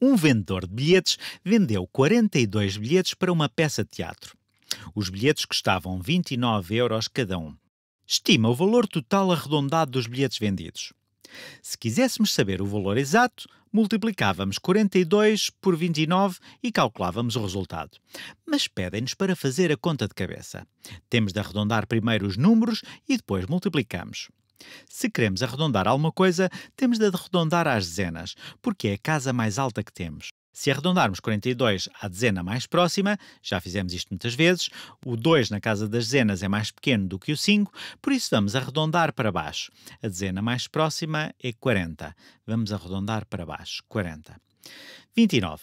um vendedor de bilhetes vendeu 42 bilhetes para uma peça de teatro. Os bilhetes custavam 29 euros cada um. Estima o valor total arredondado dos bilhetes vendidos. Se quiséssemos saber o valor exato, multiplicávamos 42 por 29 e calculávamos o resultado. Mas pedem-nos para fazer a conta de cabeça. Temos de arredondar primeiro os números e depois multiplicamos. Se queremos arredondar alguma coisa, temos de arredondar às dezenas, porque é a casa mais alta que temos. Se arredondarmos 42 à dezena mais próxima, já fizemos isto muitas vezes, o 2 na casa das dezenas é mais pequeno do que o 5, por isso vamos arredondar para baixo. A dezena mais próxima é 40. Vamos arredondar para baixo, 40. 29.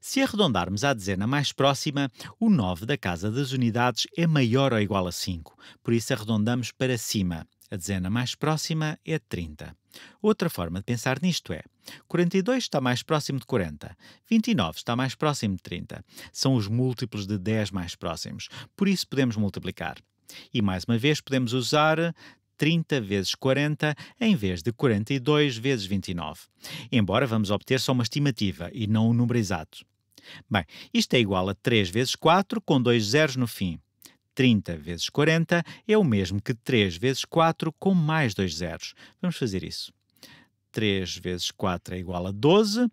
Se arredondarmos à dezena mais próxima, o 9 da casa das unidades é maior ou igual a 5, por isso arredondamos para cima. A dezena mais próxima é 30. Outra forma de pensar nisto é: 42 está mais próximo de 40, 29 está mais próximo de 30. São os múltiplos de 10 mais próximos, por isso podemos multiplicar. E mais uma vez podemos usar 30 vezes 40 em vez de 42 vezes 29. Embora vamos obter só uma estimativa e não o um número exato. Bem, isto é igual a 3 vezes 4 com dois zeros no fim. 30 vezes 40 é o mesmo que 3 vezes 4 com mais dois zeros. Vamos fazer isso. 3 vezes 4 é igual a 12.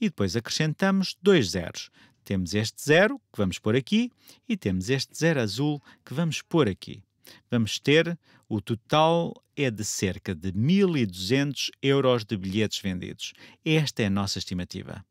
E depois acrescentamos dois zeros. Temos este zero, que vamos pôr aqui, e temos este zero azul, que vamos pôr aqui. Vamos ter o total é de cerca de 1.200 euros de bilhetes vendidos. Esta é a nossa estimativa.